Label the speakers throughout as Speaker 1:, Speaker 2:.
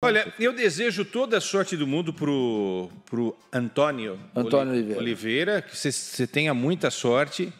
Speaker 1: Olha,
Speaker 2: eu desejo toda a sorte do mundo pro, pro Antônio, Antônio Oliveira. Oliveira que você tenha muita sorte.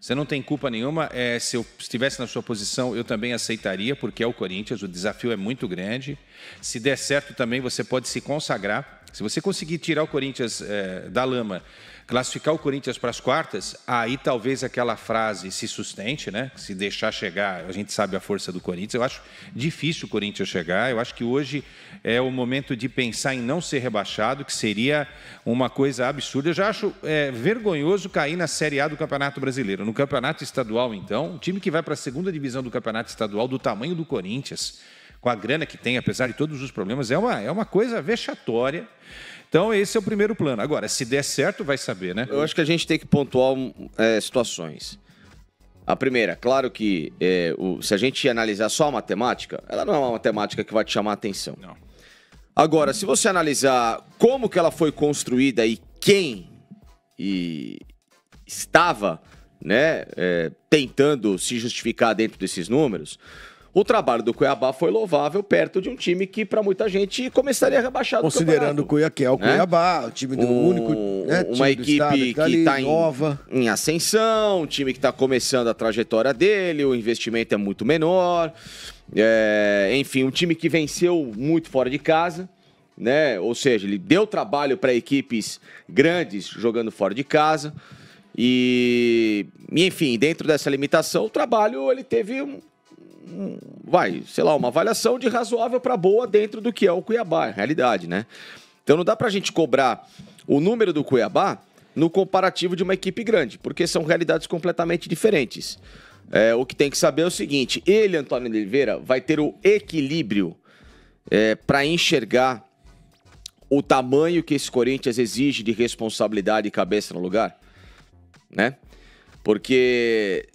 Speaker 2: Você não tem culpa nenhuma. É, se eu estivesse na sua posição, eu também aceitaria, porque é o Corinthians, o desafio é muito grande. Se der certo também, você pode se consagrar. Se você conseguir tirar o Corinthians é, da lama, classificar o Corinthians para as quartas, aí talvez aquela frase se sustente, né? Se deixar chegar, a gente sabe a força do Corinthians. Eu acho difícil o Corinthians chegar. Eu acho que hoje é o momento de pensar em não ser rebaixado, que seria uma coisa absurda. Eu já acho é, vergonhoso cair na Série A do Campeonato Brasileiro. No Campeonato Estadual, então, um time que vai para a segunda divisão do Campeonato Estadual do tamanho do Corinthians com a grana que tem, apesar de todos os problemas, é uma, é uma coisa vexatória. Então, esse é o primeiro plano. Agora, se der certo, vai saber,
Speaker 3: né? Eu acho que a gente tem que pontuar é, situações. A primeira, claro que é, o, se a gente analisar só a matemática, ela não é uma matemática que vai te chamar a atenção. Não. Agora, se você analisar como que ela foi construída e quem e estava né, é, tentando se justificar dentro desses números, o trabalho do Cuiabá foi louvável perto de um time que, para muita gente, começaria rebaixado. Considerando o Cuiabá, é o né? Cuiabá, né? o time do um, único. Né, uma equipe que está em, em, ascensão, um time que está começando a trajetória dele, o investimento é muito menor. É, enfim, um time que venceu muito fora de casa. Né? Ou seja, ele deu trabalho para equipes grandes jogando fora de casa. E, enfim, dentro dessa limitação, o trabalho ele teve um, vai, sei lá, uma avaliação de razoável para boa dentro do que é o Cuiabá, a realidade, né? Então não dá para a gente cobrar o número do Cuiabá no comparativo de uma equipe grande, porque são realidades completamente diferentes. É, o que tem que saber é o seguinte: ele, Antônio Oliveira, vai ter o equilíbrio é, para enxergar o tamanho que esse Corinthians exige de responsabilidade e cabeça no lugar, né? Porque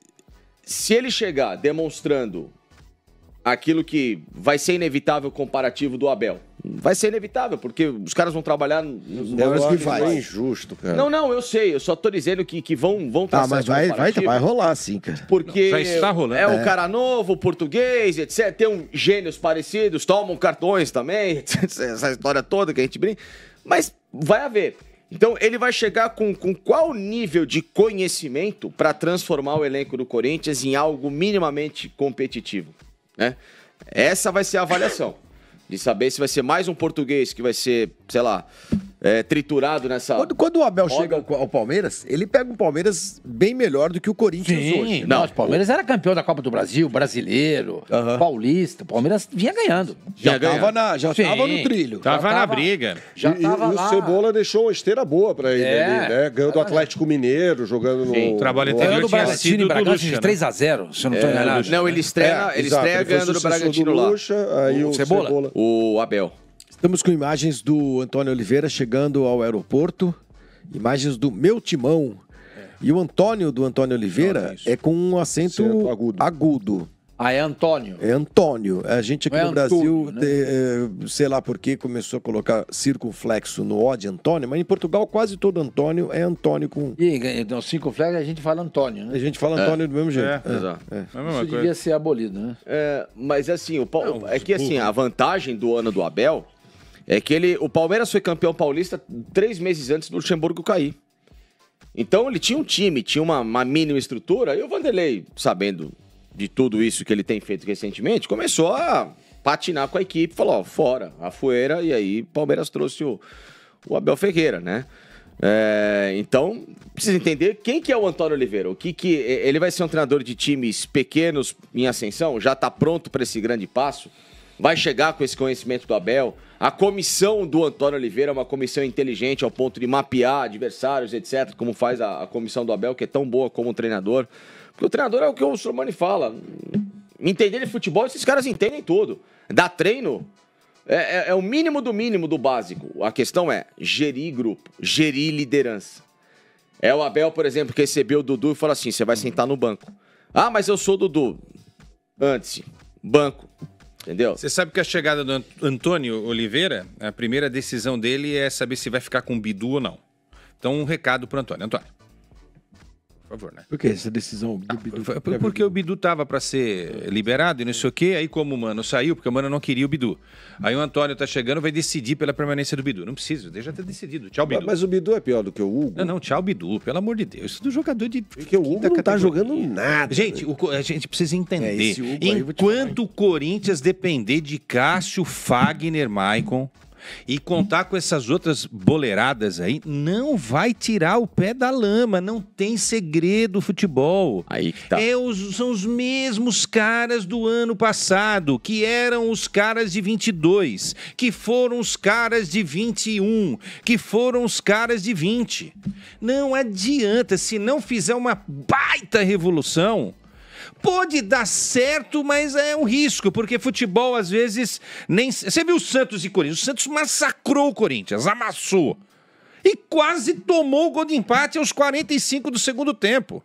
Speaker 3: se ele chegar demonstrando aquilo que vai ser inevitável comparativo do Abel. Vai ser inevitável, porque os caras vão trabalhar nos que vai. É injusto, cara. Não, não, eu sei. Eu só tô dizendo que, que vão, vão tá Ah, mas vai, vai, vai rolar sim, cara. Porque não, já está rolando. é, é cara novo, português, etc. Tem um, gênios parecidos, tomam cartões também, essa história toda que a gente brinca. Mas vai haver. Então, ele vai chegar com, com qual nível de conhecimento para transformar o elenco do Corinthians em algo minimamente competitivo? né? Essa vai ser a avaliação. De saber se vai ser mais um português que vai ser, sei lá, é, triturado nessa. Quando, quando o Abel roda... chega ao,
Speaker 1: ao, Palmeiras, ele pega um Palmeiras bem melhor do que o Corinthians Sim, hoje. Né? Não, o Palmeiras era campeão da Copa do Brasil, brasileiro, paulista. O Palmeiras vinha ganhando. Já, estava na, já Sim, tava no trilho. Tava, tava na briga. Já e, tava e, lá. o
Speaker 2: Cebola deixou uma esteira boa para ele é, ali, né? Ganhou do Atlético Mineiro, jogando Sim. no. Trabalho no... do Brasil e Bragantino de 3
Speaker 3: né? a 0 se eu não estou é, enganado. Não, ele estreia, é, ele estreia ganhando do Bragantino lá. Lucha, aí o, o Cebola. O Abel. Estamos com imagens do Antônio Oliveira chegando ao aeroporto, imagens do meu timão. É. E o Antônio do Antônio Oliveira é, é com um acento, é agudo. agudo. Ah, é Antônio. É Antônio. A gente aqui é no Brasil, né? de, eh, sei lá por que, começou a colocar circunflexo no O de Antônio, mas em Portugal quase todo Antônio é Antônio com. E no eh, circunflexo a gente fala Antônio, né? A gente fala Antônio é. do mesmo é, jeito. É. é, exato. É. Isso devia ser
Speaker 1: abolido, né?
Speaker 3: mas assim, o Paulo. Não, é que assim, a vantagem do ano do Abel é que ele, o Palmeiras foi campeão paulista três meses antes do Luxemburgo cair. Então ele tinha um time, tinha uma, uma mínima estrutura, e o Vanderlei, sabendo de tudo isso que ele tem feito recentemente, começou a patinar com a equipe, falou, ó, fora, a fueira, e aí o Palmeiras trouxe o, o Abel Ferreira, né? É, então, precisa entender quem que é o Antônio Oliveira. O que que ele vai ser um treinador de times pequenos em ascensão? Já está pronto para esse grande passo? vai chegar com esse conhecimento do Abel. A comissão do Antônio Oliveira é uma comissão inteligente ao ponto de mapear adversários, etc., como faz a, a comissão do Abel, que é tão boa como o treinador. Porque o treinador é o que o Sormani fala. Entender de futebol, esses caras entendem tudo. Dá treino, é, é, é, o mínimo do mínimo do básico. A questão é gerir grupo, gerir liderança. É o Abel, por exemplo, que recebeu o Dudu e falou assim: você vai sentar no banco. Ah, mas eu sou o Dudu. Antes, banco. Entendeu?
Speaker 2: Você sabe que a chegada do
Speaker 3: Antônio
Speaker 2: Oliveira, a primeira decisão dele é saber se vai ficar com o Bidu ou não. Então, um recado para Antônio. Antônio, favor, né? Por que essa decisão do ah, Bidu? Foi porque o Bidu tava para ser liberado e não sei o quê. Aí, como o Mano saiu, porque o Mano não queria o Bidu. Aí o Antônio tá chegando, vai decidir pela permanência do Bidu. Não precisa, deixa ter decidido. Tchau, Bidu. Mas, mas, o Bidu é pior do que o Hugo. Não, não, tchau, Bidu, pelo amor de Deus. Isso do jogador de. Porque o Hugo não tá categoria. tá jogando nada. Gente, o, a gente precisa entender. É, Enquanto o Corinthians depender de Cássio, Fagner, Maicon. E contar com essas outras boleiradas aí não vai tirar o pé da lama. Não tem segredo o futebol. Aí que tá. É os, são os mesmos caras do ano passado, que eram os caras de 22, que foram os caras de 21, que foram os caras de 20. Não adianta, se não fizer uma baita revolução, Pode dar certo, mas é um risco, porque futebol às vezes nem. Você viu o Santos e Corinthians? O Santos massacrou o Corinthians, amassou. E quase tomou o gol de empate aos 45 do segundo tempo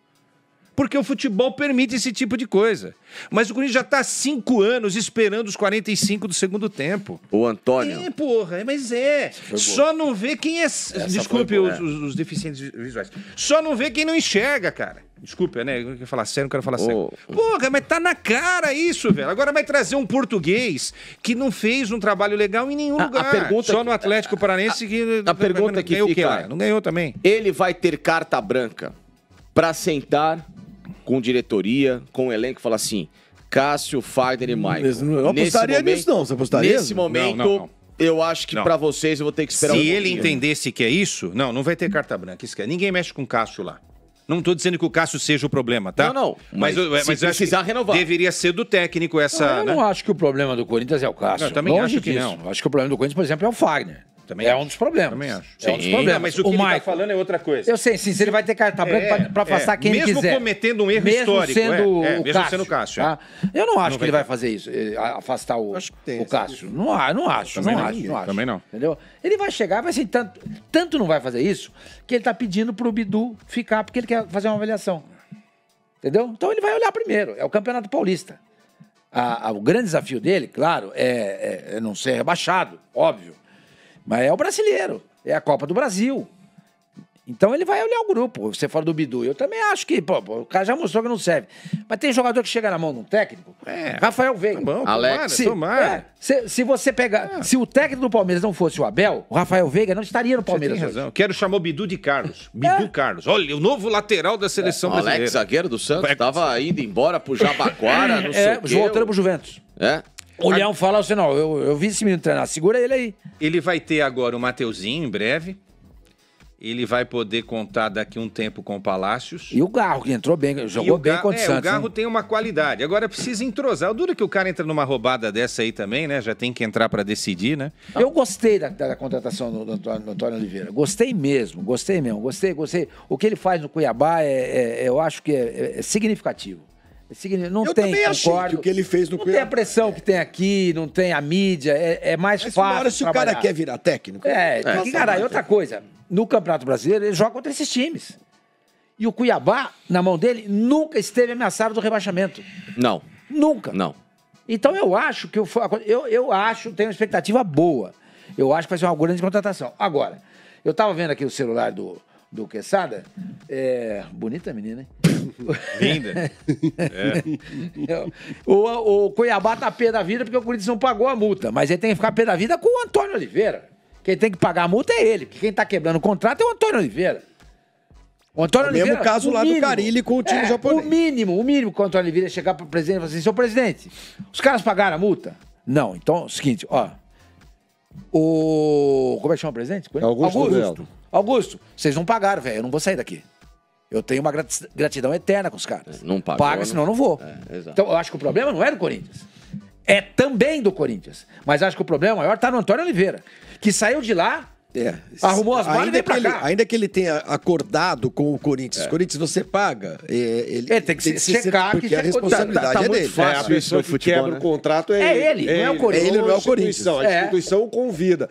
Speaker 2: porque o futebol permite esse tipo de coisa. Mas o Corinthians já está há cinco anos esperando os 45 do segundo tempo.
Speaker 3: O Antônio.
Speaker 2: É, porra, mas é. Só não vê quem é. Essa Desculpe é. os, os, deficientes visuais. Só não vê quem não enxerga, cara. Desculpa, né? Eu quero falar sério, não quero falar sério. Oh. Porra, mas tá na cara isso, velho. Agora vai trazer um português que não fez um trabalho legal em nenhum a, lugar. A pergunta, Só no Atlético Paranense
Speaker 3: que. A, pergunta não, não que fica, lá. É, não ganhou também. Ele vai ter carta branca para sentar com diretoria, com o elenco e falar assim: Cássio, Fagner e hum, Maicon. Eu apostaria momento, nisso, não. Você apostaria? Nesse momento. Não, não,
Speaker 2: eu acho que para
Speaker 3: vocês eu vou ter que esperar Se um ele entendesse
Speaker 2: que é isso, não, não vai ter carta branca. É. Ninguém mexe com Cássio lá. Não estou dizendo que o Cássio seja o problema, tá? Não, não. Mas, mas, eu, mas precisar renovar. Deveria ser do técnico essa. Não, eu né? não acho que o problema do Corinthians é o Cássio. eu também Longe acho que disso.
Speaker 1: não. Acho que o problema do Corinthians, por exemplo, é o Fagner.
Speaker 2: Também é acho. um dos problemas. Também acho. É um dos problemas. Não, mas o, o que Michael, ele tá falando é outra coisa. Eu sei, se ele vai ter carta branca é, para é. passar é. quem mesmo ele quiser. Mesmo cometendo um erro mesmo histórico. Sendo é, é, mesmo Cássio, sendo o Cássio.
Speaker 1: Tá? É. Eu não acho não que ele vai fazer isso, eh, afastar o, tem, o Cássio. Não, não acho, não, não, acho, não acho. Também não. Entendeu? Ele vai chegar, vai assim, tanto, tanto não vai fazer isso, que ele está pedindo para o Bidu ficar, porque ele quer fazer uma avaliação. Entendeu? Então ele vai olhar primeiro. É o Campeonato Paulista. A, a, o grande desafio dele, claro, é, é, é não ser rebaixado, óbvio. Mas é o brasileiro. É a Copa do Brasil. Então ele vai olhar o grupo. Você fala do Bidu. Eu também acho que, pô, o cara já mostrou que não serve. Mas tem jogador que chega na mão de um técnico. É. Rafael Veiga. Tá bom, Alex. Se, é, se, se, você pegar. É. Se o técnico do Palmeiras não fosse o Abel, o Rafael Veiga não estaria no Palmeiras. Você tem
Speaker 2: razão. Hoje. Quero chamar o Bidu de Carlos. Bidu é.
Speaker 3: Carlos. Olha, o novo lateral da seleção é, brasileira. Alex, zagueiro do Santos, estava indo embora pro Jabaquara, não é, sei o Voltando pro Juventus. É.
Speaker 1: O a... Leão fala assim: não, eu, eu vi esse menino treinar, segura ele
Speaker 2: aí. Ele vai ter agora o Mateuzinho em breve. Ele vai poder contar daqui um tempo com o Palácios. E o Garro, que entrou bem, jogou bem contra é, o Santos. O Garro hein? tem uma qualidade. Agora precisa entrosar. O duro é que o cara entra numa roubada dessa aí também, né? Já tem que entrar para decidir, né? Eu
Speaker 1: gostei da, da, da contratação do, do, do, Antônio, Oliveira. Gostei mesmo, gostei mesmo. Gostei, gostei. O que ele faz no Cuiabá, é, é eu acho que é, é significativo. Não eu tem, também achei que o que ele fez no Não Cuiabá... tem a pressão que tem aqui, não tem a mídia, é, é mais Mas fácil. Agora, se trabalhar. o cara quer virar técnico. É, é. outra coisa. No Campeonato Brasileiro, ele joga contra esses times. E o Cuiabá, na mão dele, nunca esteve ameaçado do rebaixamento. Não. Nunca. Não. Então eu acho que eu, eu, eu acho, tenho uma expectativa boa. Eu acho que vai ser uma grande contratação. Agora, eu estava vendo aqui o celular do, do Quesada. É, bonita menina, hein? Linda. É. O, o Cuiabá tá pé da vida porque o Corinthians não pagou a multa. Mas ele tem que ficar pé da vida com o Antônio Oliveira. Quem tem que pagar a multa é ele, porque quem tá quebrando o contrato é o Antônio Oliveira. O Antônio é o Oliveira, mesmo caso o lá mínimo, do Carilli com o time é, japonês. O mínimo, o mínimo que o Antônio Oliveira chegar para o presidente e falar assim: seu presidente, os caras pagaram a multa? Não, então é o seguinte, ó. O. Como é que chama o presidente? Augusto. Augusto. Augusto, vocês não pagaram, velho. Eu não vou sair daqui. Eu tenho uma gratidão eterna com os caras. É, não paga. Paga, senão não vou. É, então, eu acho que o problema não é do Corinthians. É também do Corinthians. Mas acho que o problema maior está no Antônio Oliveira, que saiu de lá é.
Speaker 3: Arrumou as malas e veio pra ele, cá. Ainda que ele tenha acordado com o Corinthians. É. Corinthians, você paga. É, ele, é, tem que tem se checar porque a responsabilidade tá, tá, tá é dele. Fácil, é, a pessoa que futebol, quebra né? o contrato é, é ele. ele. Não é o Corinthians. É ele, não é o Corinthians. A instituição, a instituição
Speaker 2: convida.